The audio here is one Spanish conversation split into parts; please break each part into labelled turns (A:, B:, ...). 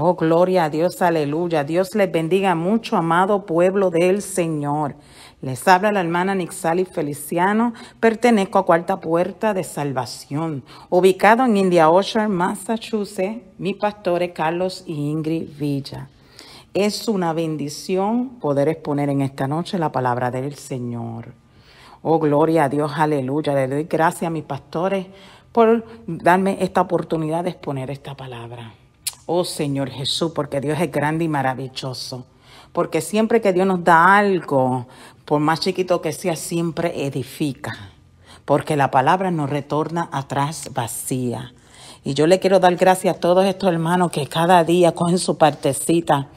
A: Oh, gloria a Dios, aleluya. Dios les bendiga mucho, amado pueblo del Señor. Les habla la hermana Nixali Feliciano. Pertenezco a Cuarta Puerta de Salvación, ubicado en India Ocean, Massachusetts. Mis pastores Carlos y Ingrid Villa. Es una bendición poder exponer en esta noche la palabra del Señor. Oh, gloria a Dios, aleluya. Le doy gracias a mis pastores por darme esta oportunidad de exponer esta palabra oh Señor Jesús, porque Dios es grande y maravilloso. Porque siempre que Dios nos da algo, por más chiquito que sea, siempre edifica. Porque la palabra nos retorna atrás vacía. Y yo le quiero dar gracias a todos estos hermanos que cada día cogen su partecita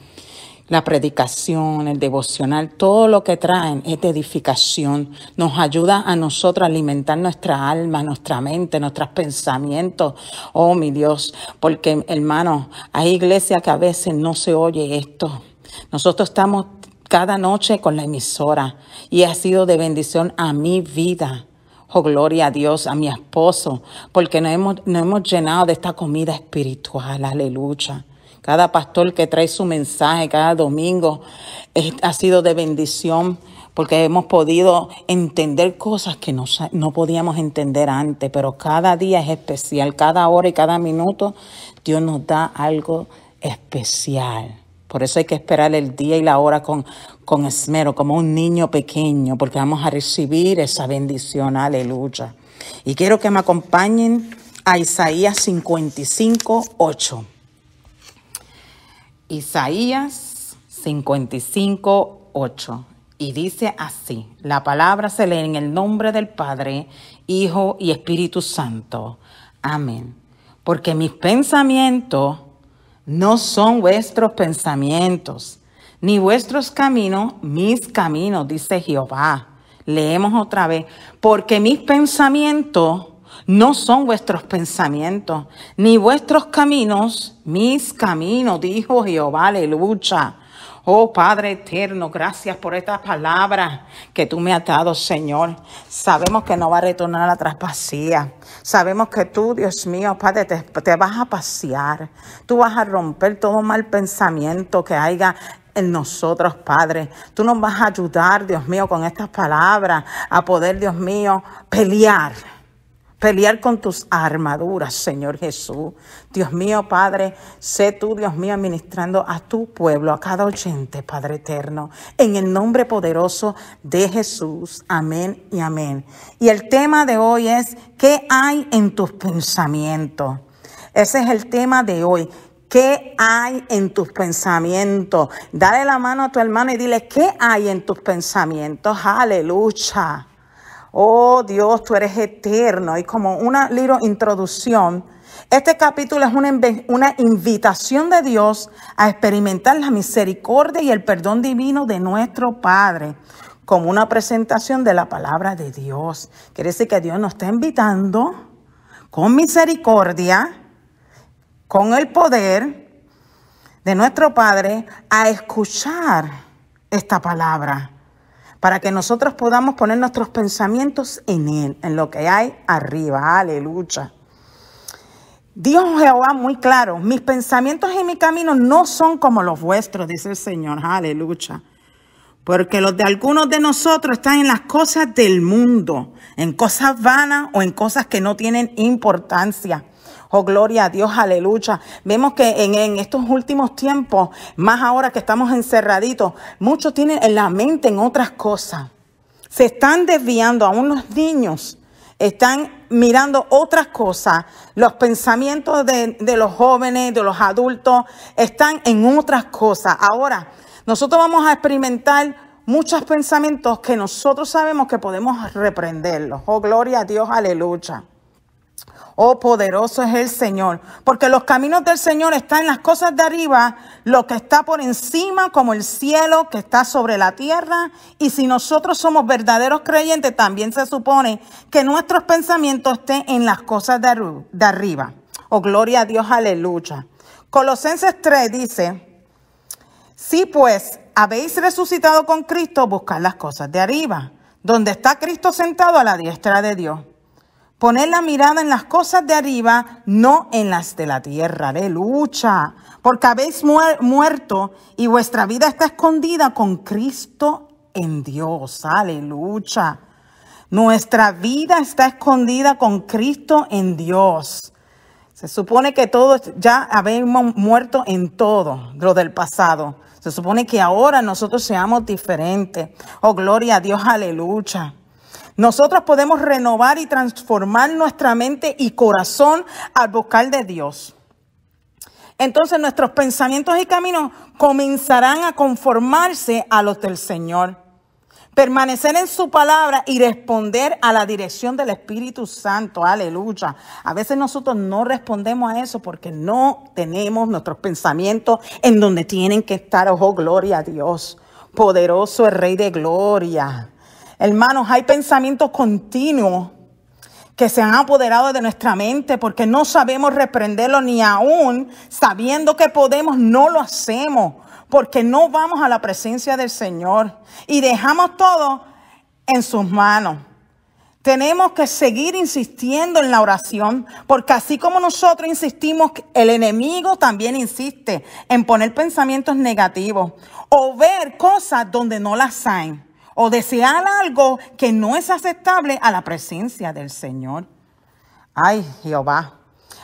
A: la predicación, el devocional, todo lo que traen esta edificación. Nos ayuda a nosotros a alimentar nuestra alma, nuestra mente, nuestros pensamientos. Oh, mi Dios, porque hermano, hay iglesias que a veces no se oye esto. Nosotros estamos cada noche con la emisora y ha sido de bendición a mi vida. Oh, gloria a Dios, a mi esposo, porque hemos, nos hemos llenado de esta comida espiritual, aleluya cada pastor que trae su mensaje cada domingo ha sido de bendición porque hemos podido entender cosas que no, podíamos entender antes, pero cada día es especial, cada hora y cada minuto Dios nos da algo especial. Por eso hay que esperar el día y la hora con, con esmero, como un niño pequeño, porque vamos a recibir esa bendición, aleluya. Y quiero que me acompañen a Isaías 55, 8. Isaías 55, 8. Y dice así, la palabra se lee en el nombre del Padre, Hijo y Espíritu Santo. Amén. Porque mis pensamientos no son vuestros pensamientos, ni vuestros caminos mis caminos, dice Jehová. Leemos otra vez, porque mis pensamientos no son vuestros pensamientos, ni vuestros caminos, mis caminos, dijo Jehová, aleluya. Oh Padre eterno, gracias por estas palabras que tú me has dado, Señor. Sabemos que no va a retornar a la traspasía. Sabemos que tú, Dios mío, Padre, te, te, vas a pasear. Tú vas a romper todo mal pensamiento que haya en nosotros, Padre. Tú nos vas a ayudar, Dios mío, con estas palabras a poder, Dios mío, pelear pelear con tus armaduras, Señor Jesús. Dios mío, Padre, sé tú, Dios mío, administrando a tu pueblo, a cada oyente, Padre eterno, en el nombre poderoso de Jesús. Amén y amén. Y el tema de hoy es, ¿qué hay en tus pensamientos? Ese es el tema de hoy. ¿Qué hay en tus pensamientos? Dale la mano a tu hermano y dile, ¿qué hay en tus pensamientos? Aleluya. Oh Dios, tú eres eterno. Y como una libro introducción, este capítulo es una, una invitación de Dios a experimentar la misericordia y el perdón divino de nuestro Padre, como una presentación de la palabra de Dios. Quiere decir que Dios nos está invitando con misericordia, con el poder de nuestro Padre, a escuchar esta palabra para que nosotros podamos poner nuestros pensamientos en Él, en lo que hay arriba. Aleluya. Dijo Jehová muy claro, mis pensamientos y mi camino no son como los vuestros, dice el Señor. Aleluya. Porque los de algunos de nosotros están en las cosas del mundo, en cosas vanas o en cosas que no tienen importancia. Oh, gloria a Dios, aleluya. Vemos que en, estos últimos tiempos, más ahora que estamos encerraditos, muchos tienen en la mente en otras cosas. Se están desviando, aún los niños están mirando otras cosas. Los pensamientos de, de los jóvenes, de los adultos, están en otras cosas. Ahora, nosotros vamos a experimentar muchos pensamientos que nosotros sabemos que podemos reprenderlos. Oh, gloria a Dios, aleluya. Oh, poderoso es el Señor. Porque los caminos del Señor están en las cosas de arriba, lo que está por encima, como el cielo que está sobre la tierra. Y si nosotros somos verdaderos creyentes, también se supone que nuestros pensamientos estén en las cosas de, arriba. Oh, gloria a Dios, aleluya. Colosenses 3 dice, si pues habéis resucitado con Cristo, buscad las cosas de arriba, donde está Cristo sentado a la diestra de Dios. Poner la mirada en las cosas de arriba, no en las de la tierra. Aleluya. Porque habéis muerto y vuestra vida está escondida con Cristo en Dios. Aleluya. Nuestra vida está escondida con Cristo en Dios. Se supone que todos ya habemos muerto en todo lo del pasado. Se supone que ahora nosotros seamos diferentes. Oh, gloria a Dios, aleluya. Nosotros podemos renovar y transformar nuestra mente y corazón al vocal de Dios. Entonces nuestros pensamientos y caminos comenzarán a conformarse a los del Señor. Permanecer en su palabra y responder a la dirección del Espíritu Santo. Aleluya. A veces nosotros no respondemos a eso porque no tenemos nuestros pensamientos en donde tienen que estar. Ojo, gloria a Dios. Poderoso el Rey de Gloria. Hermanos, hay pensamientos continuos que se han apoderado de nuestra mente porque no sabemos reprenderlo ni aún sabiendo que podemos, no lo hacemos porque no vamos a la presencia del Señor y dejamos todo en sus manos. Tenemos que seguir insistiendo en la oración, porque así como nosotros insistimos, el enemigo también insiste en poner pensamientos negativos o ver cosas donde no las hay o desear algo que no es aceptable a la presencia del Señor. Ay, Jehová.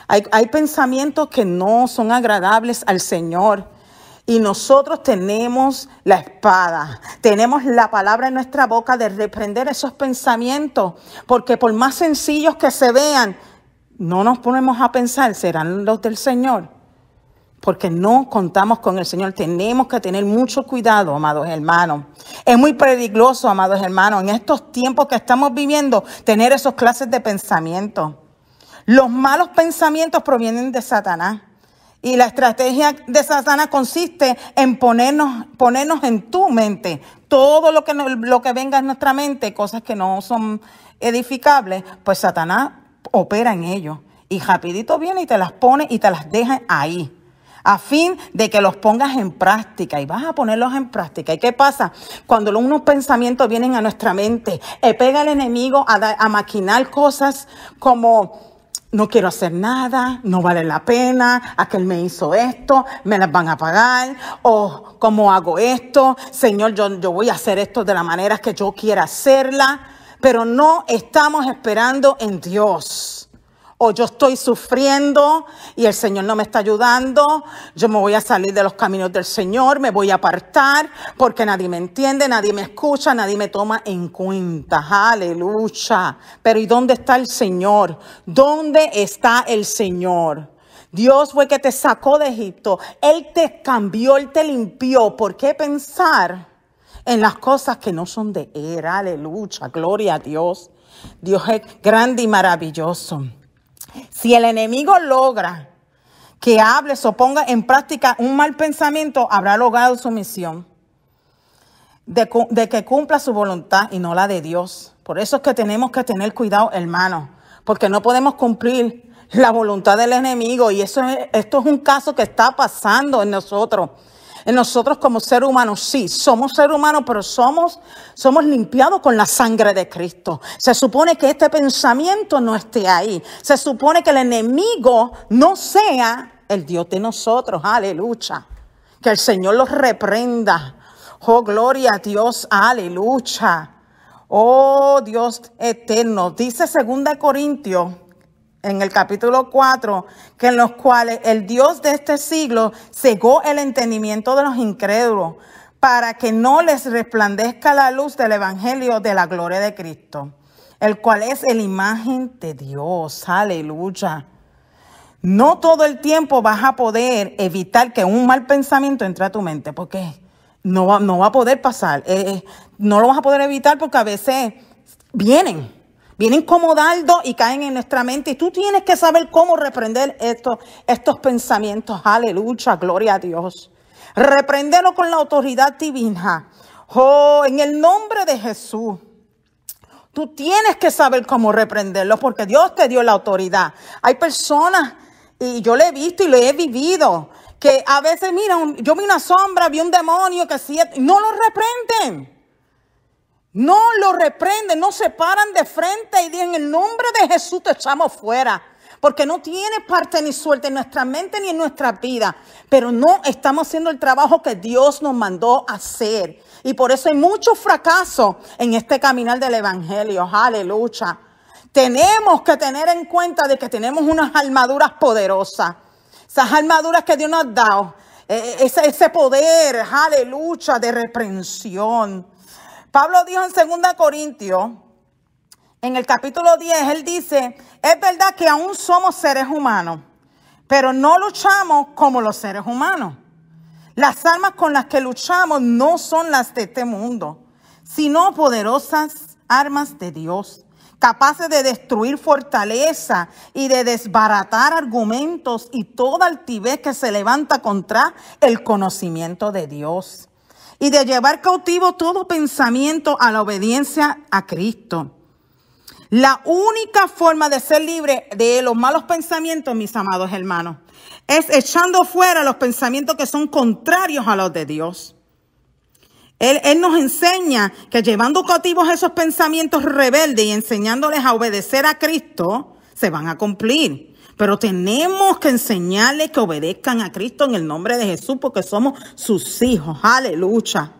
A: Hay, pensamientos que no son agradables al Señor. Y nosotros tenemos la espada, tenemos la palabra en nuestra boca de reprender esos pensamientos, porque por más sencillos que se vean, no nos ponemos a pensar, ¿serán los del Señor? porque no contamos con el Señor. Tenemos que tener mucho cuidado, amados hermanos. Es muy peligroso, amados hermanos, en estos tiempos que estamos viviendo, tener esos clases de pensamiento. Los malos pensamientos provienen de Satanás. Y la estrategia de Satanás consiste en ponernos, ponernos en tu mente todo lo que, lo que venga en nuestra mente, cosas que no son edificables, pues Satanás opera en ello. Y rapidito viene y te las pone y te las deja ahí a fin de que los pongas en práctica y vas a ponerlos en práctica. ¿Y qué pasa? Cuando unos pensamientos vienen a nuestra mente, eh, pega el enemigo a, maquinar cosas como no quiero hacer nada, no vale la pena, aquel me hizo esto, me las van a pagar, o cómo hago esto, Señor, yo, yo voy a hacer esto de la manera que yo quiera hacerla, pero no estamos esperando en Dios o yo estoy sufriendo y el Señor no me está ayudando, yo me voy a salir de los caminos del Señor, me voy a apartar porque nadie me entiende, nadie me escucha, nadie me toma en cuenta. Aleluya. Pero ¿y dónde está el Señor? ¿Dónde está el Señor? Dios fue que te sacó de Egipto. Él te cambió, Él te limpió. ¿Por qué pensar en las cosas que no son de Él? Aleluya, gloria a Dios. Dios es grande y maravilloso. Si el enemigo logra que hables o ponga en práctica un mal pensamiento, habrá logrado su misión de, que cumpla su voluntad y no la de Dios. Por eso es que tenemos que tener cuidado, hermano, porque no podemos cumplir la voluntad del enemigo y eso esto es un caso que está pasando en nosotros. En nosotros como ser humanos, sí, somos ser humanos, pero somos, somos limpiados con la sangre de Cristo. Se supone que este pensamiento no esté ahí. Se supone que el enemigo no sea el Dios de nosotros. Aleluya. Que el Señor los reprenda. Oh, gloria a Dios. Aleluya. Oh, Dios eterno. Dice 2 Corintios en el capítulo 4, que en los cuales el Dios de este siglo cegó el entendimiento de los incrédulos para que no les resplandezca la luz del Evangelio de la gloria de Cristo, el cual es la imagen de Dios. Aleluya. No todo el tiempo vas a poder evitar que un mal pensamiento entre a tu mente, porque no va, no va a poder pasar. Eh, eh, no lo vas a poder evitar porque a veces vienen. Vienen como dardo y caen en nuestra mente. Y tú tienes que saber cómo reprender estos, estos pensamientos. Aleluya, gloria a Dios. Reprenderlo con la autoridad divina. Oh, en el nombre de Jesús. Tú tienes que saber cómo reprenderlo porque Dios te dio la autoridad. Hay personas, y yo le he visto y lo he vivido, que a veces, mira, yo vi una sombra, vi un demonio que siete, no lo reprenden. No lo reprenden, no se paran de frente y dicen, en el nombre de Jesús te echamos fuera. Porque no tiene parte ni suerte en nuestra mente ni en nuestra vida. Pero no estamos haciendo el trabajo que Dios nos mandó hacer. Y por eso hay mucho fracaso en este caminar del Evangelio. Aleluya. Tenemos que tener en cuenta de que tenemos unas armaduras poderosas. Esas armaduras que Dios nos ha dado. Eh, ese poder, aleluya, de reprensión. Pablo dijo en 2 Corintios, en el capítulo 10, él dice, es verdad que aún somos seres humanos, pero no luchamos como los seres humanos. Las armas con las que luchamos no son las de este mundo, sino poderosas armas de Dios, capaces de destruir fortaleza y de desbaratar argumentos y toda altivez que se levanta contra el conocimiento de Dios y de llevar cautivo todo pensamiento a la obediencia a Cristo. La única forma de ser libre de los malos pensamientos, mis amados hermanos, es echando fuera los pensamientos que son contrarios a los de Dios. Él, nos enseña que llevando cautivos esos pensamientos rebeldes y enseñándoles a obedecer a Cristo, se van a cumplir. Pero tenemos que enseñarles que obedezcan a Cristo en el nombre de Jesús porque somos sus hijos. Aleluya.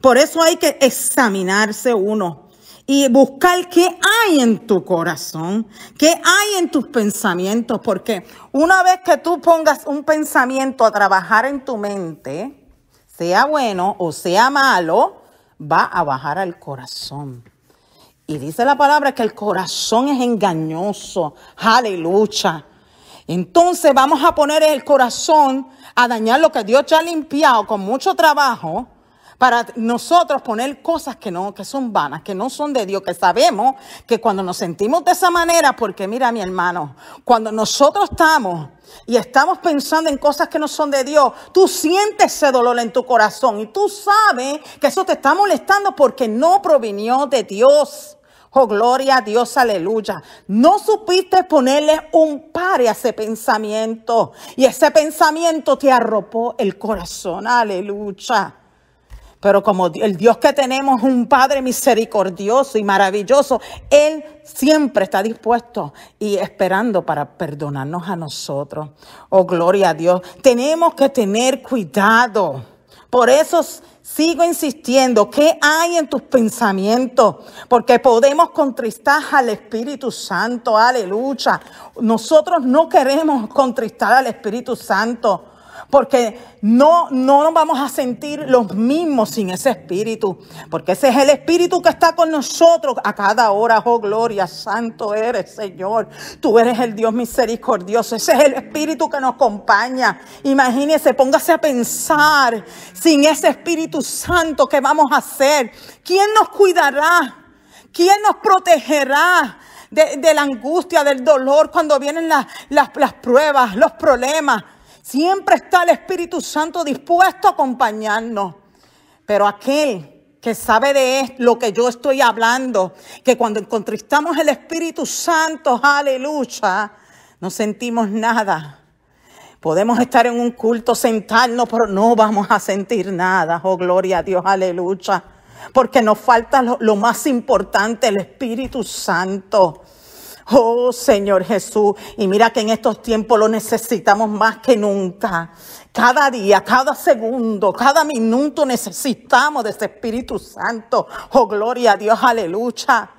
A: Por eso hay que examinarse uno y buscar qué hay en tu corazón, qué hay en tus pensamientos, porque una vez que tú pongas un pensamiento a trabajar en tu mente, sea bueno o sea malo, va a bajar al corazón. Y dice la palabra que el corazón es engañoso. Aleluya. Entonces vamos a poner el corazón a dañar lo que Dios ya ha limpiado con mucho trabajo para nosotros poner cosas que no que son vanas, que no son de Dios, que sabemos que cuando nos sentimos de esa manera, porque mira mi hermano, cuando nosotros estamos y estamos pensando en cosas que no son de Dios, tú sientes ese dolor en tu corazón y tú sabes que eso te está molestando porque no provinió de Dios. Oh, gloria a Dios, aleluya. No supiste ponerle un par a ese pensamiento. Y ese pensamiento te arropó el corazón, aleluya. Pero como el Dios que tenemos es un Padre misericordioso y maravilloso, Él siempre está dispuesto y esperando para perdonarnos a nosotros. Oh, gloria a Dios. Tenemos que tener cuidado. Por esos Sigo insistiendo, ¿qué hay en tus pensamientos? Porque podemos contristar al Espíritu Santo, aleluya. Nosotros no queremos contristar al Espíritu Santo porque no, no nos vamos a sentir los mismos sin ese espíritu, porque ese es el espíritu que está con nosotros a cada hora, oh gloria, santo eres Señor, tú eres el Dios misericordioso, ese es el espíritu que nos acompaña. Imagínese, póngase a pensar, sin ese espíritu santo, ¿qué vamos a hacer? ¿Quién nos cuidará? ¿Quién nos protegerá? De, la angustia, del dolor, cuando vienen las, las pruebas, los problemas. Siempre está el Espíritu Santo dispuesto a acompañarnos. Pero aquel que sabe de lo que yo estoy hablando, que cuando encontristamos el Espíritu Santo, aleluya, no sentimos nada. Podemos estar en un culto, sentarnos, pero no vamos a sentir nada. Oh, gloria a Dios, aleluya. Porque nos falta lo más importante, el Espíritu Santo. Oh Señor Jesús, y mira que en estos tiempos lo necesitamos más que nunca. Cada día, cada segundo, cada minuto necesitamos de ese Espíritu Santo. Oh gloria a Dios, aleluya.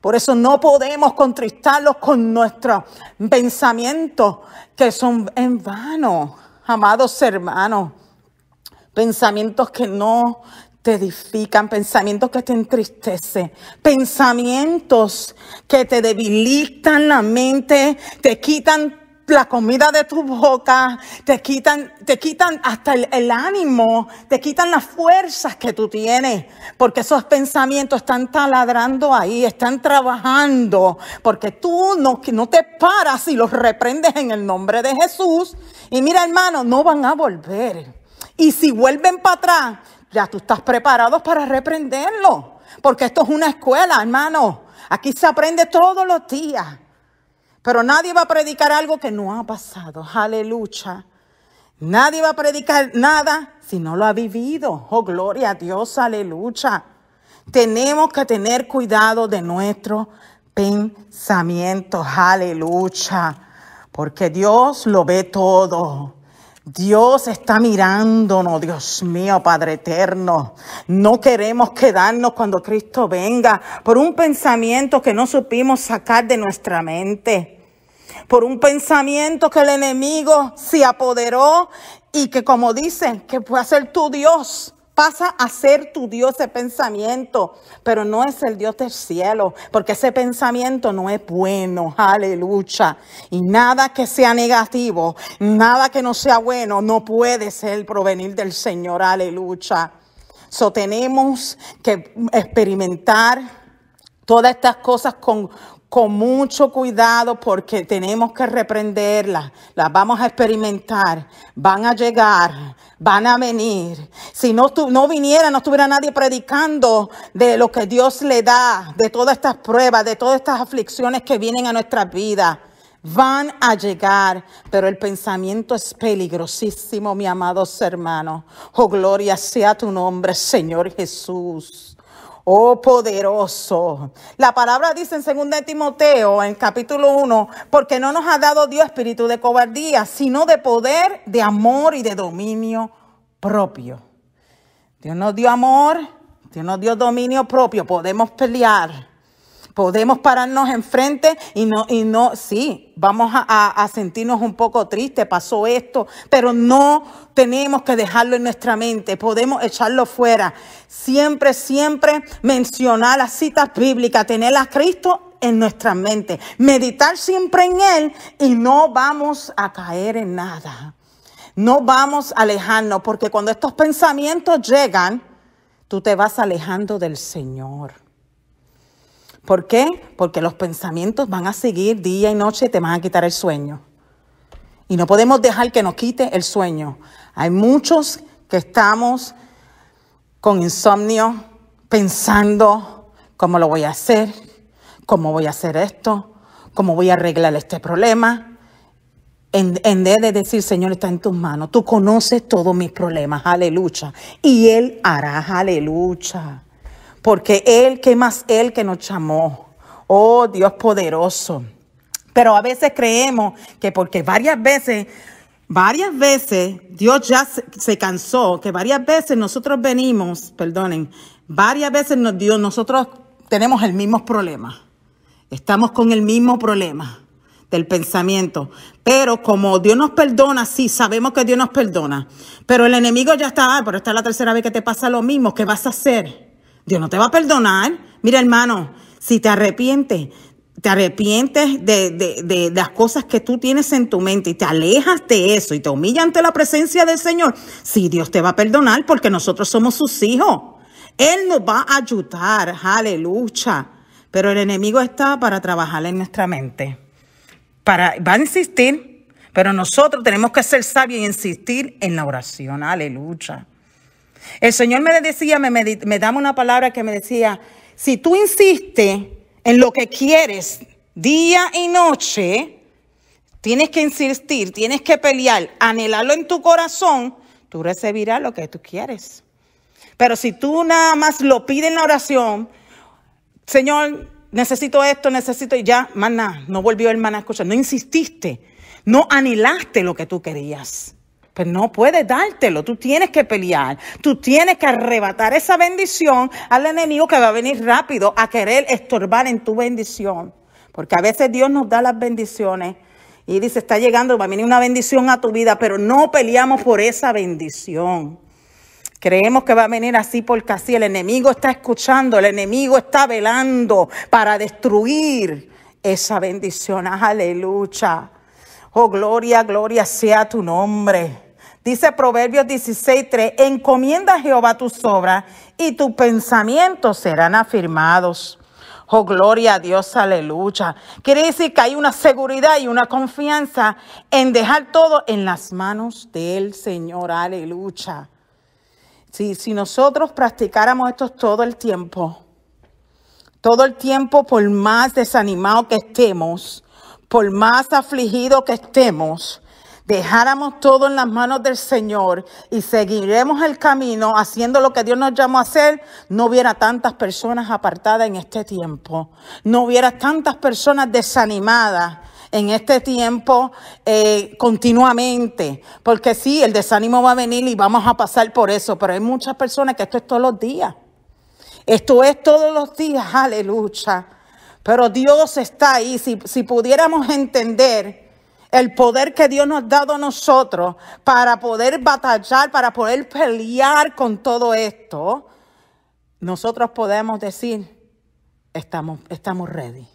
A: Por eso no podemos contristarlos con nuestros pensamientos que son en vano, amados hermanos. Pensamientos que no te edifican, pensamientos que te entristecen, pensamientos que te debilitan la mente, te quitan la comida de tu boca, te quitan, te quitan hasta el, ánimo, te quitan las fuerzas que tú tienes, porque esos pensamientos están taladrando ahí, están trabajando, porque tú no, no te paras y los reprendes en el nombre de Jesús. Y mira hermano, no van a volver. Y si vuelven para atrás, ya tú estás preparado para reprenderlo. Porque esto es una escuela, hermano. Aquí se aprende todos los días. Pero nadie va a predicar algo que no ha pasado. Aleluya. Nadie va a predicar nada si no lo ha vivido. Oh, gloria a Dios, aleluya. Tenemos que tener cuidado de nuestro pensamiento, Aleluya. Porque Dios lo ve todo. Dios está mirándonos, Dios mío, Padre eterno. No queremos quedarnos cuando Cristo venga por un pensamiento que no supimos sacar de nuestra mente, por un pensamiento que el enemigo se apoderó y que como dicen, que puede ser tu Dios. Vas a ser tu Dios de pensamiento, pero no es el Dios del cielo, porque ese pensamiento no es bueno, aleluya. Y nada que sea negativo, nada que no sea bueno, no puede ser provenir del Señor, aleluya. So tenemos que experimentar todas estas cosas con, con mucho cuidado porque tenemos que reprenderlas, las vamos a experimentar, van a llegar, van a venir. Si no, no viniera, no estuviera nadie predicando de lo que Dios le da, de todas estas pruebas, de todas estas aflicciones que vienen a nuestras vidas. Van a llegar, pero el pensamiento es peligrosísimo, mi amados hermanos. Oh, gloria sea tu nombre, Señor Jesús. Oh, poderoso. La palabra dice en 2 Timoteo, en capítulo 1, porque no nos ha dado Dios espíritu de cobardía, sino de poder, de amor y de dominio propio. Dios nos dio amor, Dios nos dio dominio propio, podemos pelear. Podemos pararnos enfrente y no, y no, sí, vamos a, sentirnos un poco tristes, pasó esto, pero no tenemos que dejarlo en nuestra mente, podemos echarlo fuera. Siempre, siempre mencionar las citas bíblicas, tener a Cristo en nuestra mente, meditar siempre en Él y no vamos a caer en nada. No vamos a alejarnos, porque cuando estos pensamientos llegan, tú te vas alejando del Señor. ¿Por qué? Porque los pensamientos van a seguir día y noche, te van a quitar el sueño. Y no podemos dejar que nos quite el sueño. Hay muchos que estamos con insomnio, pensando cómo lo voy a hacer, cómo voy a hacer esto, cómo voy a arreglar este problema. En, en vez de decir, Señor, está en tus manos, tú conoces todos mis problemas, aleluya. Y Él hará, aleluya porque Él, ¿qué más Él que nos llamó? Oh, Dios poderoso. Pero a veces creemos que porque varias veces, varias veces, Dios ya se, cansó, que varias veces nosotros venimos, perdonen, varias veces nos, Dios, nosotros tenemos el mismo problema. Estamos con el mismo problema del pensamiento. Pero como Dios nos perdona, sí, sabemos que Dios nos perdona. Pero el enemigo ya está, pero esta es la tercera vez que te pasa lo mismo, ¿qué vas a hacer? Dios no te va a perdonar. Mira, hermano, si te arrepientes, te arrepientes de, las cosas que tú tienes en tu mente y te alejas de eso y te humillas ante la presencia del Señor, sí, Dios te va a perdonar porque nosotros somos sus hijos. Él nos va a ayudar, aleluya. Pero el enemigo está para trabajar en nuestra mente. Para, va a insistir, pero nosotros tenemos que ser sabios y insistir en la oración, aleluya. El Señor me decía, me, daba una palabra que me decía, si tú insistes en lo que quieres día y noche, tienes que insistir, tienes que pelear, anhelarlo en tu corazón, tú recibirás lo que tú quieres. Pero si tú nada más lo pides en la oración, Señor, necesito esto, necesito, y ya, más nada, no volvió hermana a escuchar, no insististe, no anhelaste lo que tú querías no puedes dártelo, tú tienes que pelear, tú tienes que arrebatar esa bendición al enemigo que va a venir rápido a querer estorbar en tu bendición. Porque a veces Dios nos da las bendiciones y dice, está llegando, va a venir una bendición a tu vida, pero no peleamos por esa bendición. Creemos que va a venir así porque así el enemigo está escuchando, el enemigo está velando para destruir esa bendición. Aleluya. Oh, gloria, gloria sea tu nombre. Dice Proverbios 16:3, encomienda a Jehová tus obras y tus pensamientos serán afirmados. Oh, gloria a Dios, aleluya. Quiere decir que hay una seguridad y una confianza en dejar todo en las manos del Señor, aleluya. Si, si nosotros practicáramos esto todo el tiempo, todo el tiempo, por más desanimado que estemos, por más afligido que estemos, dejáramos todo en las manos del Señor y seguiremos el camino haciendo lo que Dios nos llamó a hacer, no hubiera tantas personas apartadas en este tiempo, no hubiera tantas personas desanimadas en este tiempo eh, continuamente, porque sí, el desánimo va a venir y vamos a pasar por eso, pero hay muchas personas que esto es todos los días, esto es todos los días, aleluya. Pero Dios está ahí. Si, si pudiéramos entender el poder que Dios nos ha dado a nosotros para poder batallar, para poder pelear con todo esto, nosotros podemos decir, estamos, estamos ready.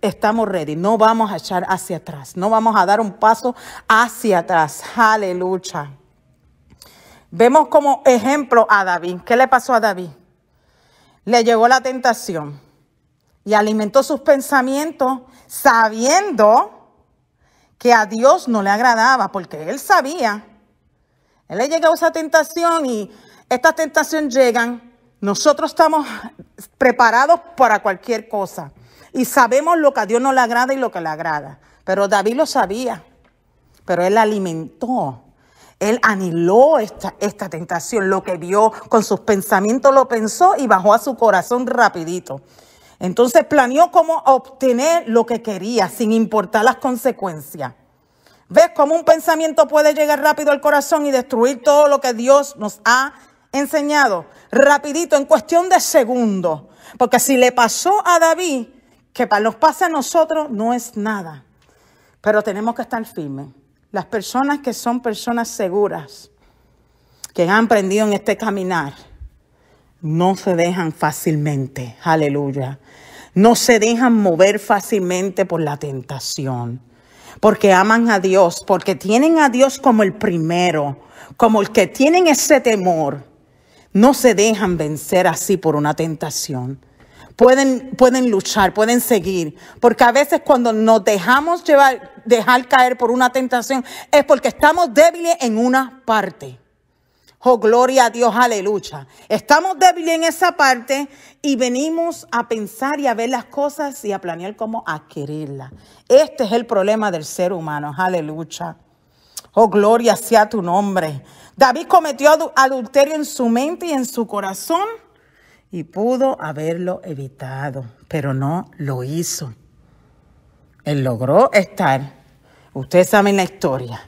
A: Estamos ready, no vamos a echar hacia atrás, no vamos a dar un paso hacia atrás. Aleluya. Vemos como ejemplo a David. ¿Qué le pasó a David? Le llegó la tentación y alimentó sus pensamientos sabiendo que a Dios no le agradaba, porque él sabía. Él le llegó esa tentación y estas tentaciones llegan. Nosotros estamos preparados para cualquier cosa y sabemos lo que a Dios no le agrada y lo que le agrada. Pero David lo sabía, pero él alimentó él anheló esta, esta, tentación, lo que vio con sus pensamientos, lo pensó y bajó a su corazón rapidito. Entonces planeó cómo obtener lo que quería sin importar las consecuencias. ¿Ves cómo un pensamiento puede llegar rápido al corazón y destruir todo lo que Dios nos ha enseñado? Rapidito, en cuestión de segundos. Porque si le pasó a David, que para los pasa a nosotros no es nada. Pero tenemos que estar firmes. Las personas que son personas seguras, que han aprendido en este caminar, no se dejan fácilmente. Aleluya. No se dejan mover fácilmente por la tentación, porque aman a Dios, porque tienen a Dios como el primero, como el que tienen ese temor. No se dejan vencer así por una tentación. Pueden, pueden luchar, pueden seguir, porque a veces cuando nos dejamos llevar, dejar caer por una tentación es porque estamos débiles en una parte. Oh, gloria a Dios, aleluya. Estamos débiles en esa parte y venimos a pensar y a ver las cosas y a planear cómo adquirirlas. Este es el problema del ser humano, aleluya. Oh, gloria sea tu nombre. David cometió adulterio en su mente y en su corazón y pudo haberlo evitado, pero no lo hizo. Él logró estar. Ustedes saben la historia.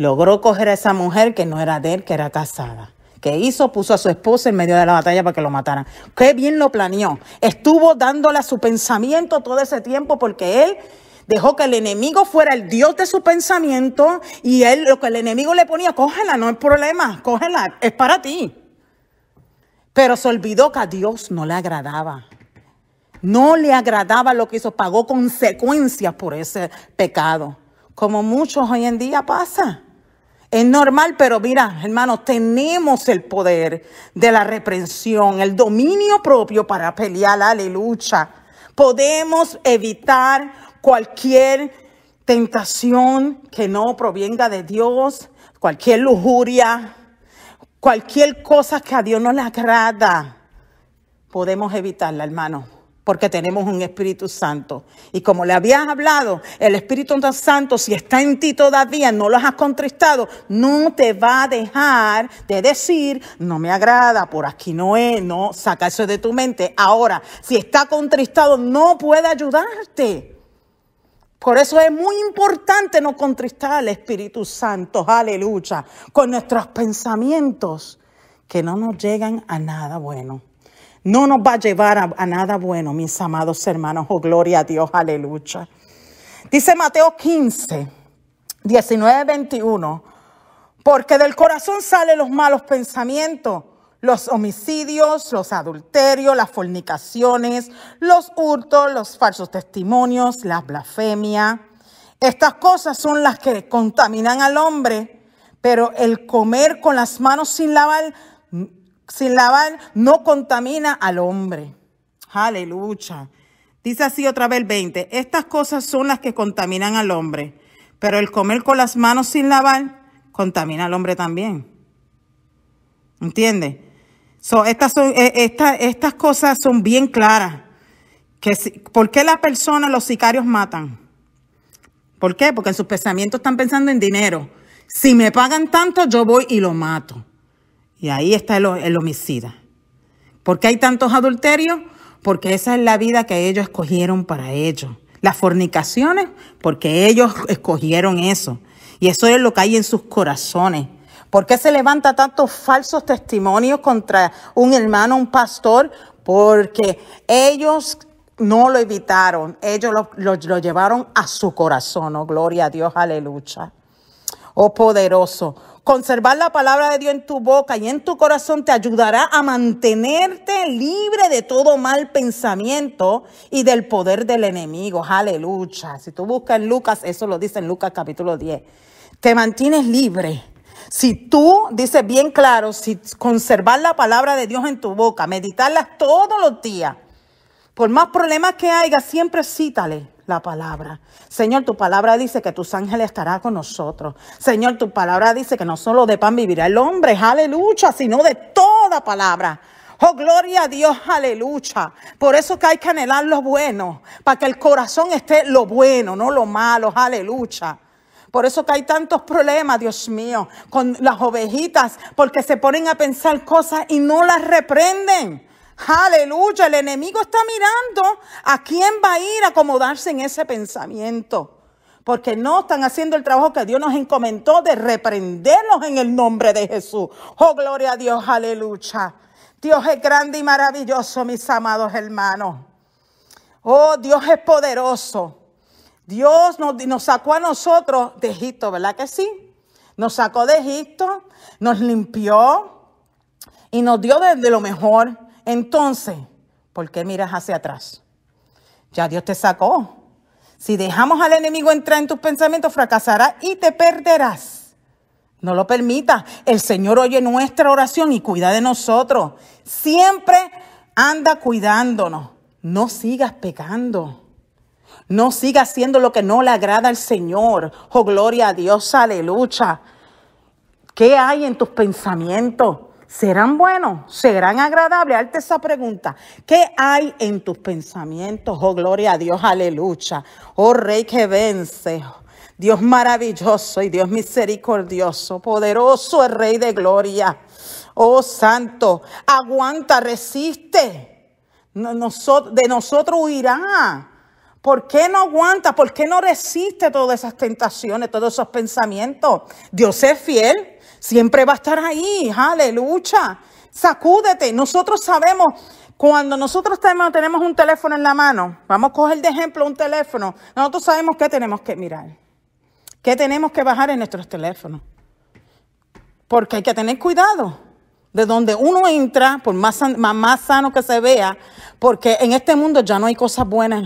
A: Logró coger a esa mujer que no era de él, que era casada. ¿Qué hizo? Puso a su esposa en medio de la batalla para que lo mataran. Qué bien lo planeó. Estuvo dándole a su pensamiento todo ese tiempo porque él dejó que el enemigo fuera el dios de su pensamiento y él lo que el enemigo le ponía, cógela, no hay problema, cógela, es para ti. Pero se olvidó que a Dios no le agradaba. No le agradaba lo que hizo, pagó consecuencias por ese pecado, como muchos hoy en día pasa. Es normal, pero mira, hermano, tenemos el poder de la reprensión, el dominio propio para pelear, aleluya. Podemos evitar cualquier tentación que no provenga de Dios, cualquier lujuria, cualquier cosa que a Dios no le agrada. Podemos evitarla, hermano porque tenemos un Espíritu Santo. Y como le habías hablado, el Espíritu Santo, si está en ti todavía, no lo has contristado, no te va a dejar de decir, no me agrada, por aquí no es, no, saca eso de tu mente. Ahora, si está contristado, no puede ayudarte. Por eso es muy importante no contristar al Espíritu Santo, aleluya, con nuestros pensamientos que no nos llegan a nada bueno no nos va a llevar a, nada bueno, mis amados hermanos. Oh, gloria a Dios, aleluya. Dice Mateo 15, 19, 21. Porque del corazón salen los malos pensamientos, los homicidios, los adulterios, las fornicaciones, los hurtos, los falsos testimonios, la blasfemia. Estas cosas son las que contaminan al hombre, pero el comer con las manos sin lavar sin lavar no contamina al hombre. Aleluya. Dice así otra vez el 20. Estas cosas son las que contaminan al hombre, pero el comer con las manos sin lavar contamina al hombre también. ¿Entiendes? So, estas, son, eh, estas cosas son bien claras. Que ¿Por qué las personas, los sicarios matan? ¿Por qué? Porque en sus pensamientos están pensando en dinero. Si me pagan tanto, yo voy y lo mato. Y ahí está el, homicida. ¿Por qué hay tantos adulterios? Porque esa es la vida que ellos escogieron para ellos. Las fornicaciones, porque ellos escogieron eso. Y eso es lo que hay en sus corazones. ¿Por qué se levanta tantos falsos testimonios contra un hermano, un pastor? Porque ellos no lo evitaron, ellos lo, llevaron a su corazón. Oh, gloria a Dios, aleluya. Oh poderoso, Conservar la palabra de Dios en tu boca y en tu corazón te ayudará a mantenerte libre de todo mal pensamiento y del poder del enemigo. Aleluya. Si tú buscas Lucas, eso lo dice en Lucas capítulo 10. Te mantienes libre. Si tú, dices bien claro, si conservar la palabra de Dios en tu boca, meditarla todos los días, por más problemas que haya, siempre cítale la palabra. Señor, tu palabra dice que tus ángeles estarán con nosotros. Señor, tu palabra dice que no solo de pan vivirá el hombre, aleluya, sino de toda palabra. Oh, gloria a Dios, aleluya. Por eso que hay que anhelar lo bueno, para que el corazón esté lo bueno, no lo malo, aleluya. Por eso que hay tantos problemas, Dios mío, con las ovejitas, porque se ponen a pensar cosas y no las reprenden. Aleluya, el enemigo está mirando a quién va a ir a acomodarse en ese pensamiento. Porque no están haciendo el trabajo que Dios nos encomendó de reprenderlos en el nombre de Jesús. Oh, gloria a Dios, aleluya. Dios es grande y maravilloso, mis amados hermanos. Oh, Dios es poderoso. Dios nos, sacó a nosotros de Egipto, ¿verdad que sí? Nos sacó de Egipto, nos limpió y nos dio desde de lo mejor. Entonces, ¿por qué miras hacia atrás? Ya Dios te sacó. Si dejamos al enemigo entrar en tus pensamientos, fracasarás y te perderás. No lo permita. El Señor oye nuestra oración y cuida de nosotros. Siempre anda cuidándonos. No sigas pecando. No sigas haciendo lo que no le agrada al Señor. Oh, gloria a Dios, aleluya. ¿Qué hay en tus pensamientos? ¿Serán buenos? ¿Serán agradables? Hazte esa pregunta. ¿Qué hay en tus pensamientos? Oh, gloria a Dios, aleluya. Oh, Rey que vence. Dios maravilloso y Dios misericordioso, poderoso el Rey de gloria. Oh Santo, aguanta, resiste. de nosotros huirá. ¿Por qué no aguanta? ¿Por qué no resiste todas esas tentaciones, todos esos pensamientos? Dios es fiel. Siempre va a estar ahí, aleluya. Sacúdete. Nosotros sabemos, cuando nosotros tenemos un teléfono en la mano, vamos a coger de ejemplo un teléfono, nosotros sabemos qué tenemos que mirar, qué tenemos que bajar en nuestros teléfonos. Porque hay que tener cuidado de donde uno entra, por más, más, sano que se vea, porque en este mundo ya no hay cosas buenas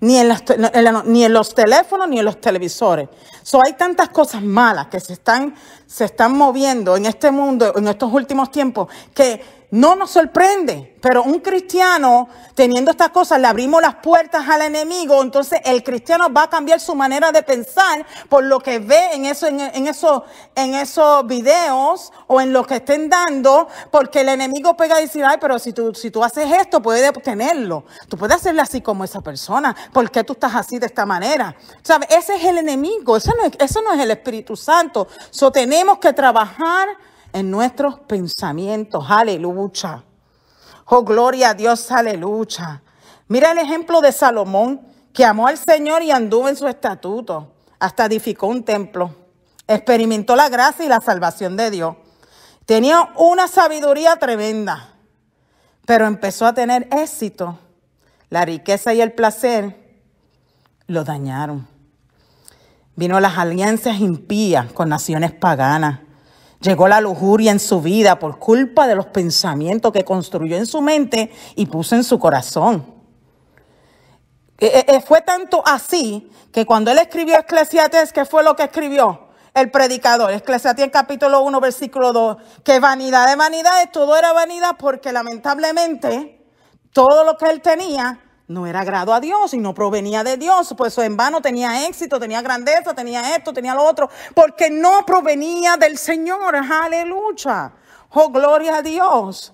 A: ni, en ni en los teléfonos ni en los televisores. So, hay tantas cosas malas que se están, se están moviendo en este mundo, en estos últimos tiempos, que no nos sorprende, pero un cristiano teniendo estas cosas le abrimos las puertas al enemigo, entonces el cristiano va a cambiar su manera de pensar por lo que ve en, eso, en, eso, en esos videos o en lo que estén dando, porque el enemigo pega decir, ay, pero si tú, si tú haces esto, puedes tenerlo, tú puedes hacerle así como esa persona, ¿por qué tú estás así de esta manera? ¿Sabes? Ese es el enemigo, eso no es, eso no es el Espíritu Santo. So, tenemos que trabajar en nuestros pensamientos. Aleluya. Oh, gloria a Dios, aleluya. Mira el ejemplo de Salomón, que amó al Señor y anduvo en su estatuto. Hasta edificó un templo. Experimentó la gracia y la salvación de Dios. Tenía una sabiduría tremenda, pero empezó a tener éxito. La riqueza y el placer lo dañaron. Vino las alianzas impías con naciones paganas. Llegó la lujuria en su vida por culpa de los pensamientos que construyó en su mente y puso en su corazón. E, e, e, fue tanto así que cuando él escribió Eclesiastes, ¿qué fue lo que escribió? El predicador, Eclesiastes capítulo 1, versículo 2, que vanidad de vanidades, todo era vanidad porque lamentablemente todo lo que él tenía no era grado a Dios y no provenía de Dios, pues en vano tenía éxito, tenía grandeza, tenía esto, tenía lo otro, porque no provenía del Señor, aleluya, oh gloria a Dios.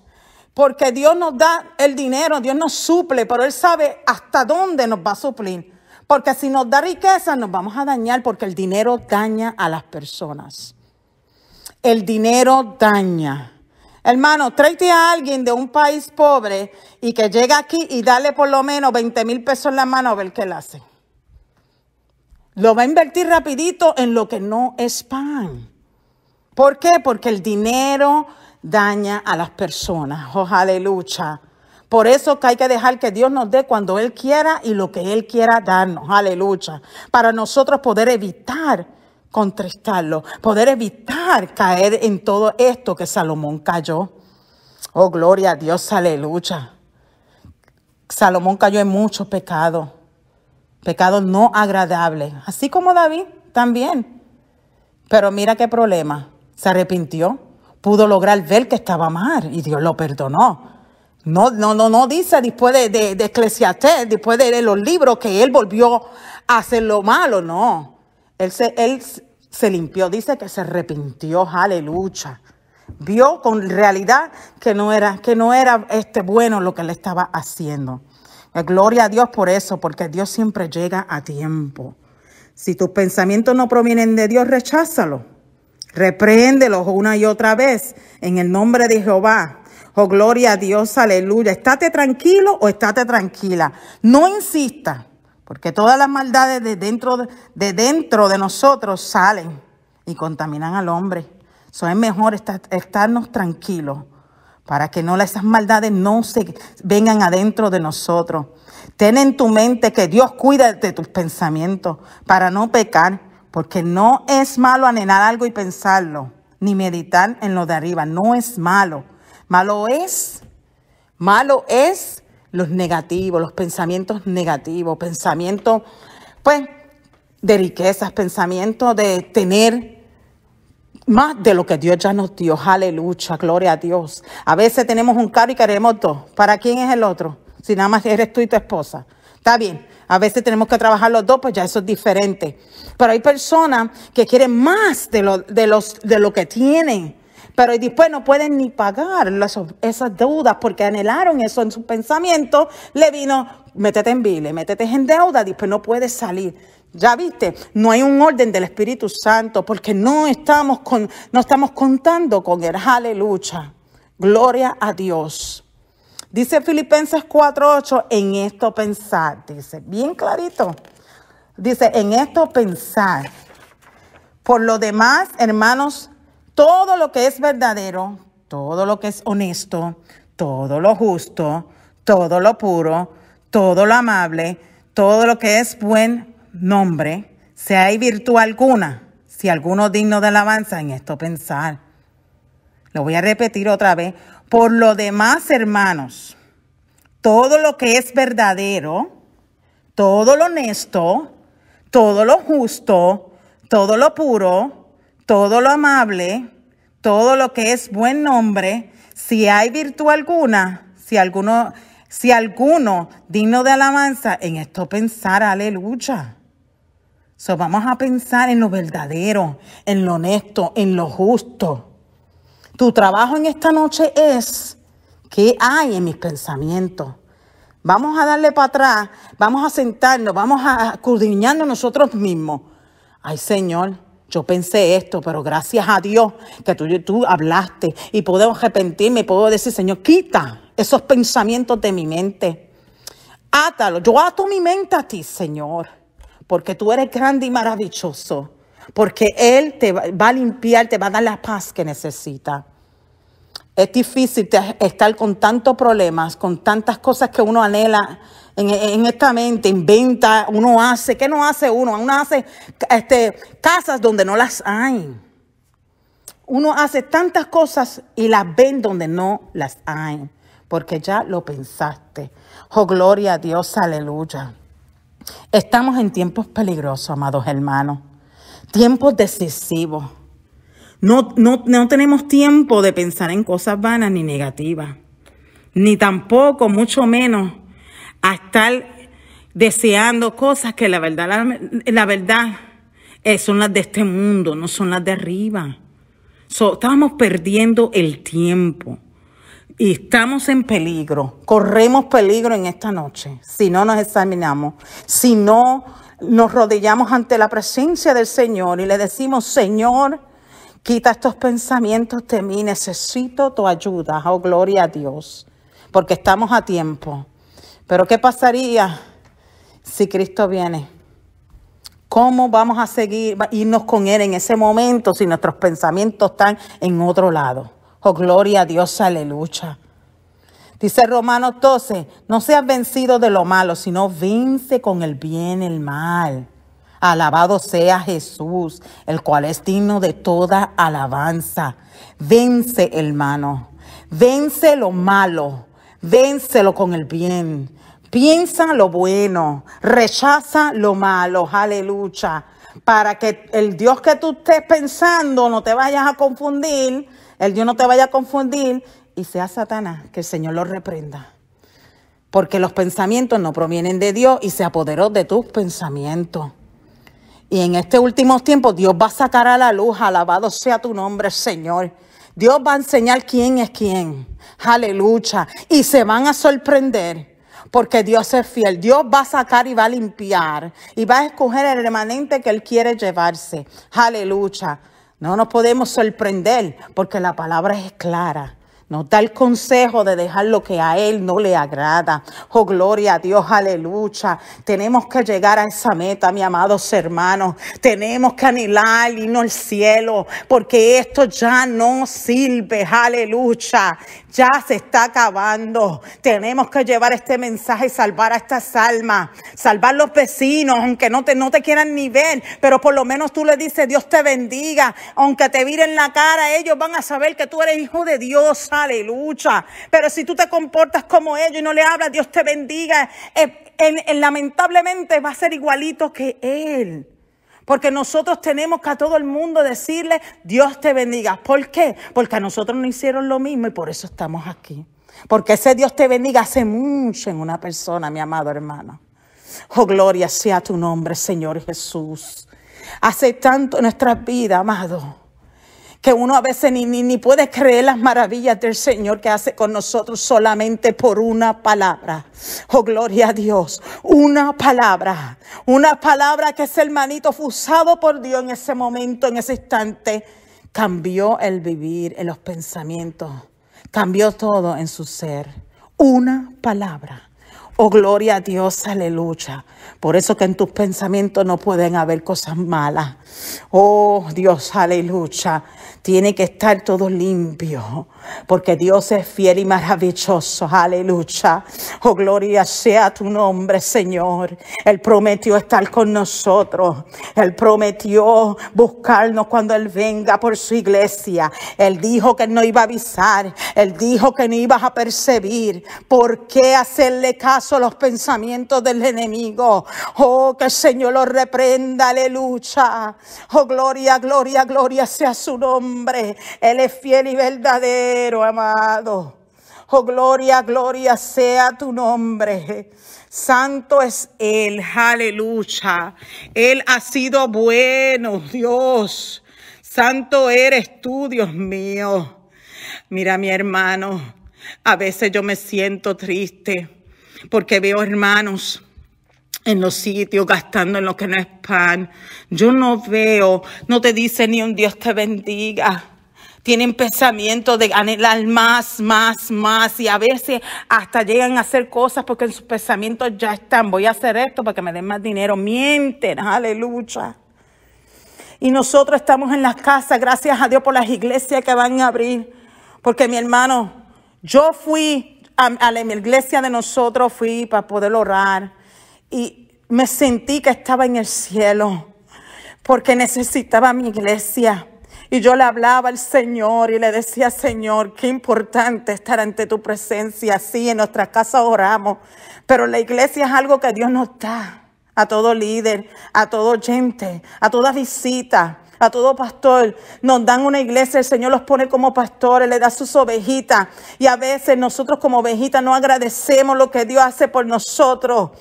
A: Porque Dios nos da el dinero, Dios nos suple, pero Él sabe hasta dónde nos va a suplir. Porque si nos da riqueza, nos vamos a dañar, porque el dinero daña a las personas. El dinero daña. Hermano, tráete a alguien de un país pobre y que llegue aquí y dale por lo menos 20 mil pesos en la mano a ver qué le hace. Lo va a invertir rapidito en lo que no es pan. ¿Por qué? Porque el dinero daña a las personas. Oh, aleluya. Por eso que hay que dejar que Dios nos dé cuando Él quiera y lo que Él quiera darnos. Aleluya. Para nosotros poder evitar contristarlo, poder evitar caer en todo esto que Salomón cayó. Oh, gloria a Dios, aleluya. Salomón cayó en muchos pecados, pecados no agradables, así como David también. Pero mira qué problema, se arrepintió, pudo lograr ver que estaba mal y Dios lo perdonó. No, no, no, no dice después de, de, después de, de los libros que él volvió a hacer lo malo, no. Él se, limpió, dice que se arrepintió, aleluya. Vio con realidad que no era, que no era este bueno lo que le estaba haciendo. Eh, gloria a Dios por eso, porque Dios siempre llega a tiempo. Si tus pensamientos no provienen de Dios, recházalo. Repréndelos una y otra vez en el nombre de Jehová. Oh, gloria a Dios, aleluya. Estate tranquilo o estate tranquila. No insista. Porque todas las maldades de dentro de, nosotros salen y contaminan al hombre. So, es mejor estarnos tranquilos para que no, esas maldades no se vengan adentro de nosotros. Ten en tu mente que Dios cuida de tus pensamientos para no pecar, porque no es malo anhelar algo y pensarlo, ni meditar en lo de arriba, no es malo. Malo es, malo es los negativos, los pensamientos negativos, pensamientos, pues, de riquezas, pensamientos de tener más de lo que Dios ya nos dio. Aleluya, gloria a Dios. A veces tenemos un carro y queremos dos. ¿Para quién es el otro? Si nada más eres tú y tu esposa. Está bien. A veces tenemos que trabajar los dos, pues ya eso es diferente. Pero hay personas que quieren más de lo, de los, de lo que tienen pero después no pueden ni pagar esas deudas porque anhelaron eso en su pensamiento. le vino, métete en vile, métete en deuda, después no puedes salir. Ya viste, no hay un orden del Espíritu Santo porque no estamos, con, no estamos contando con el aleluya. Gloria a Dios. Dice Filipenses 4:8, en esto pensar, dice, bien clarito. Dice, en esto pensar. Por lo demás, hermanos, todo lo que es verdadero, todo lo que es honesto, todo lo justo, todo lo puro, todo lo amable, todo lo que es buen nombre, si hay virtud alguna, si alguno digno de alabanza, en esto pensar. Lo voy a repetir otra vez. Por lo demás, hermanos, todo lo que es verdadero, todo lo honesto, todo lo justo, todo lo puro, todo lo amable, todo lo que es buen nombre, si hay virtud alguna, si alguno, si alguno digno de alabanza, en esto pensar, aleluya. So, vamos a pensar en lo verdadero, en lo honesto, en lo justo. Tu trabajo en esta noche es qué hay en mis pensamientos. Vamos a darle para atrás, vamos a sentarnos, vamos a acudirnos nosotros mismos. Ay, Señor yo pensé esto, pero gracias a Dios que tú, tú hablaste y puedo arrepentirme, puedo decir, Señor, quita esos pensamientos de mi mente. Átalo, yo ato mi mente a ti, Señor, porque tú eres grande y maravilloso, porque Él te va a limpiar, te va a dar la paz que necesitas. Es difícil estar con tantos problemas, con tantas cosas que uno anhela en, esta mente, inventa, uno hace, ¿qué no hace uno? Uno hace este, casas donde no las hay. Uno hace tantas cosas y las ven donde no las hay, porque ya lo pensaste. Oh, gloria a Dios, aleluya. Estamos en tiempos peligrosos, amados hermanos, tiempos decisivos. No, no, no tenemos tiempo de pensar en cosas vanas ni negativas, ni tampoco, mucho menos, a estar deseando cosas que la verdad, la, verdad eh, son las de este mundo, no son las de arriba. Estamos perdiendo el tiempo y estamos en peligro. Corremos peligro en esta noche si no nos examinamos, si no nos rodillamos ante la presencia del Señor y le decimos, Señor, quita estos pensamientos de mí, necesito tu ayuda. Oh, gloria a Dios, porque estamos a tiempo. Pero ¿qué pasaría si Cristo viene? ¿Cómo vamos a seguir, irnos con Él en ese momento si nuestros pensamientos están en otro lado? Oh, gloria a Dios, aleluya. Dice Romanos 12, no seas vencido de lo malo, sino vence con el bien el mal. Alabado sea Jesús, el cual es digno de toda alabanza. Vence, hermano. Vence lo malo. Véncelo con el bien. Piensa lo bueno, rechaza lo malo, aleluya, para que el Dios que tú estés pensando no te vayas a confundir, el Dios no te vaya a confundir y sea Satanás, que el Señor lo reprenda. Porque los pensamientos no provienen de Dios y se apoderó de tus pensamientos. Y en este último tiempo Dios va a sacar a la luz, alabado sea tu nombre, Señor. Dios va a enseñar quién es quién. Aleluya. Y se van a sorprender porque Dios es fiel. Dios va a sacar y va a limpiar y va a escoger el remanente que Él quiere llevarse. Aleluya. No nos podemos sorprender porque la palabra es clara. Nos da el consejo de dejar lo que a Él no le agrada. Oh, gloria a Dios, aleluya. Tenemos que llegar a esa meta, mi amados hermanos. Tenemos que anhelar y no al cielo, porque esto ya no sirve, aleluya. Ya se está acabando. Tenemos que llevar este mensaje y salvar a estas almas, salvar los vecinos, aunque no te, no te quieran ni ver, pero por lo menos tú le dices, Dios te bendiga. Aunque te miren la cara, ellos van a saber que tú eres hijo de Dios aleluya. Pero si tú te comportas como ellos y no le hablas, Dios te bendiga, eh, lamentablemente va a ser igualito que Él. Porque nosotros tenemos que a todo el mundo decirle, Dios te bendiga. ¿Por qué? Porque a nosotros no hicieron lo mismo y por eso estamos aquí. Porque ese Dios te bendiga hace mucho en una persona, mi amado hermano. Oh, gloria sea tu nombre, Señor Jesús. Hace tanto en nuestras vidas, amado que uno a veces ni, ni, puede creer las maravillas del Señor que hace con nosotros solamente por una palabra. Oh, gloria a Dios. Una palabra. Una palabra que es hermanito fue usado por Dios en ese momento, en ese instante. Cambió el vivir, en los pensamientos. Cambió todo en su ser. Una palabra. Oh, gloria a Dios, aleluya. Por eso que en tus pensamientos no pueden haber cosas malas. Oh Dios, aleluya. Tiene que estar todo limpio, porque Dios es fiel y maravilloso. Aleluya. Oh, gloria sea tu nombre, Señor. Él prometió estar con nosotros. Él prometió buscarnos cuando Él venga por su iglesia. Él dijo que no iba a avisar. Él dijo que no ibas a percibir. ¿Por qué hacerle caso a los pensamientos del enemigo? Oh, que el Señor lo reprenda. Aleluya. Oh, gloria, gloria, gloria sea su nombre. Él es fiel y verdadero, amado. Oh, gloria, gloria sea tu nombre. Santo es Él, aleluya. Él ha sido bueno, Dios. Santo eres tú, Dios mío. Mira, mi hermano, a veces yo me siento triste porque veo hermanos en los sitios, gastando en lo que no es pan. Yo no veo, no te dice ni un Dios te bendiga. Tienen pensamiento de anhelar más, más, más. Y a veces hasta llegan a hacer cosas porque en sus pensamientos ya están. Voy a hacer esto para que me den más dinero. Mienten, aleluya. Y nosotros estamos en las casas, gracias a Dios por las iglesias que van a abrir. Porque mi hermano, yo fui a, a la iglesia de nosotros, fui para poder orar y me sentí que estaba en el cielo porque necesitaba mi iglesia. Y yo le hablaba al Señor y le decía, Señor, qué importante estar ante tu presencia. Así en nuestras casa oramos, pero la iglesia es algo que Dios nos da a todo líder, a todo oyente, a toda visita a todo pastor. Nos dan una iglesia, el Señor los pone como pastores, le da sus ovejitas. Y a veces nosotros como ovejitas no agradecemos lo que Dios hace por nosotros.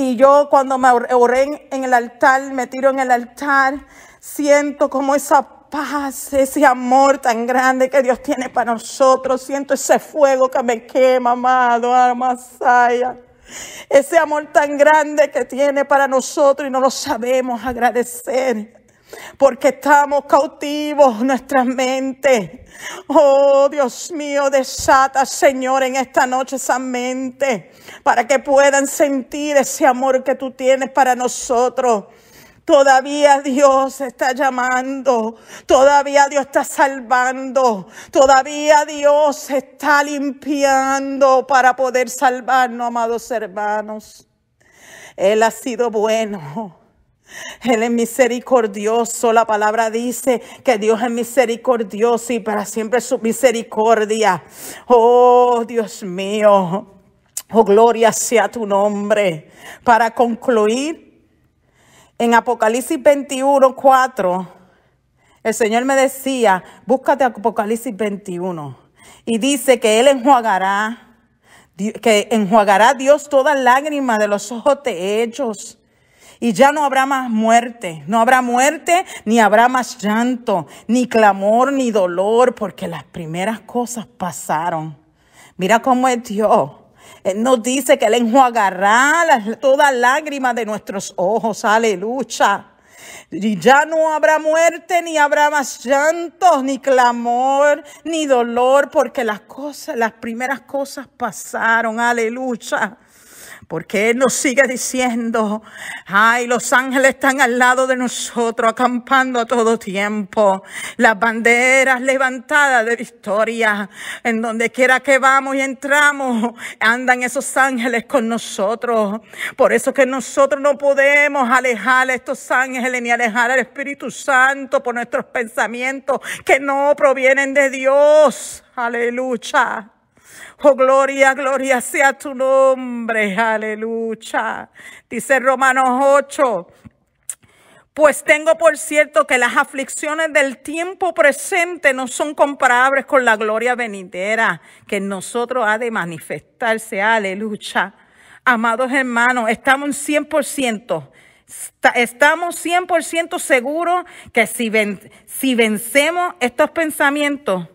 A: Y yo cuando me oré en el altar, me tiro en el altar, siento como esa paz, ese amor tan grande que Dios tiene para nosotros. Siento ese fuego que me quema, amado, amasaya, Ese amor tan grande que tiene para nosotros y no lo sabemos agradecer porque estamos cautivos nuestras mentes. Oh Dios mío, desata Señor en esta noche esa mente para que puedan sentir ese amor que tú tienes para nosotros. Todavía Dios está llamando, todavía Dios está salvando, todavía Dios está limpiando para poder salvarnos, amados hermanos. Él ha sido bueno. Él es misericordioso. La palabra dice que Dios es misericordioso y para siempre su misericordia. Oh, Dios mío. Oh, gloria sea tu nombre. Para concluir, en Apocalipsis 21, 4, el Señor me decía, búscate Apocalipsis 21. Y dice que Él enjuagará, que enjuagará Dios toda lágrimas de los ojos de ellos y ya no habrá más muerte, no habrá muerte, ni habrá más llanto, ni clamor, ni dolor, porque las primeras cosas pasaron. Mira cómo es Dios. Él nos dice que Él enjuagará las, toda lágrima de nuestros ojos. Aleluya. Y ya no habrá muerte, ni habrá más llantos, ni clamor, ni dolor, porque las cosas, las primeras cosas pasaron. Aleluya. Porque Él nos sigue diciendo, ay, los ángeles están al lado de nosotros, acampando a todo tiempo. Las banderas levantadas de victoria, en donde quiera que vamos y entramos, andan esos ángeles con nosotros. Por eso que nosotros no podemos alejar a estos ángeles ni alejar al Espíritu Santo por nuestros pensamientos que no provienen de Dios. Aleluya. Oh, gloria, gloria sea tu nombre. Aleluya. Dice Romanos 8. Pues tengo por cierto que las aflicciones del tiempo presente no son comparables con la gloria venidera que en nosotros ha de manifestarse. Aleluya. Amados hermanos, estamos 100%. Estamos 100% seguros que si, si vencemos estos pensamientos,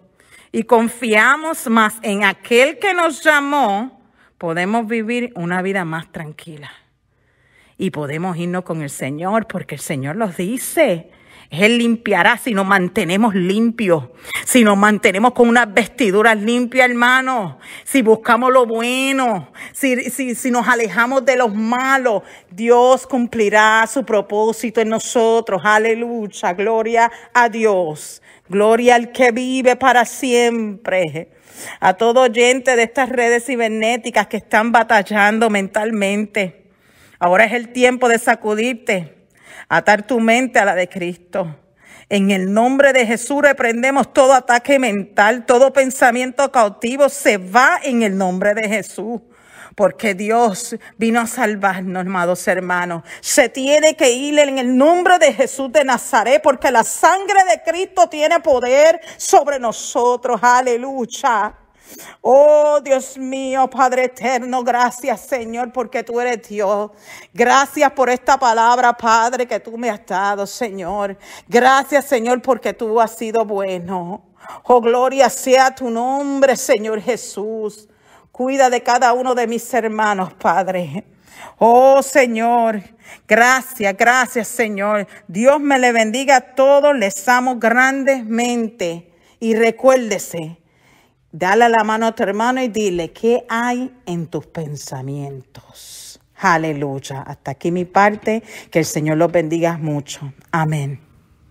A: y confiamos más en aquel que nos llamó, podemos vivir una vida más tranquila. Y podemos irnos con el Señor, porque el Señor los dice. Él limpiará si nos mantenemos limpios, si nos mantenemos con unas vestiduras limpias, hermano, si buscamos lo bueno, si, si, si, nos alejamos de los malos, Dios cumplirá su propósito en nosotros. Aleluya, gloria a Dios. Gloria al que vive para siempre. A todo oyente de estas redes cibernéticas que están batallando mentalmente. Ahora es el tiempo de sacudirte, atar tu mente a la de Cristo. En el nombre de Jesús reprendemos todo ataque mental, todo pensamiento cautivo se va en el nombre de Jesús porque Dios vino a salvarnos, amados hermanos. Se tiene que ir en el nombre de Jesús de Nazaret, porque la sangre de Cristo tiene poder sobre nosotros. Aleluya. Oh Dios mío, Padre eterno, gracias Señor porque tú eres Dios. Gracias por esta palabra, Padre, que tú me has dado, Señor. Gracias Señor porque tú has sido bueno. Oh, gloria sea tu nombre, Señor Jesús. Cuida de cada uno de mis hermanos, Padre. Oh Señor, gracias, gracias Señor. Dios me le bendiga a todos, les amo grandemente. Y recuérdese, dale la mano a tu hermano y dile, ¿qué hay en tus pensamientos? Aleluya. Hasta aquí mi parte. Que el Señor los bendiga mucho. Amén.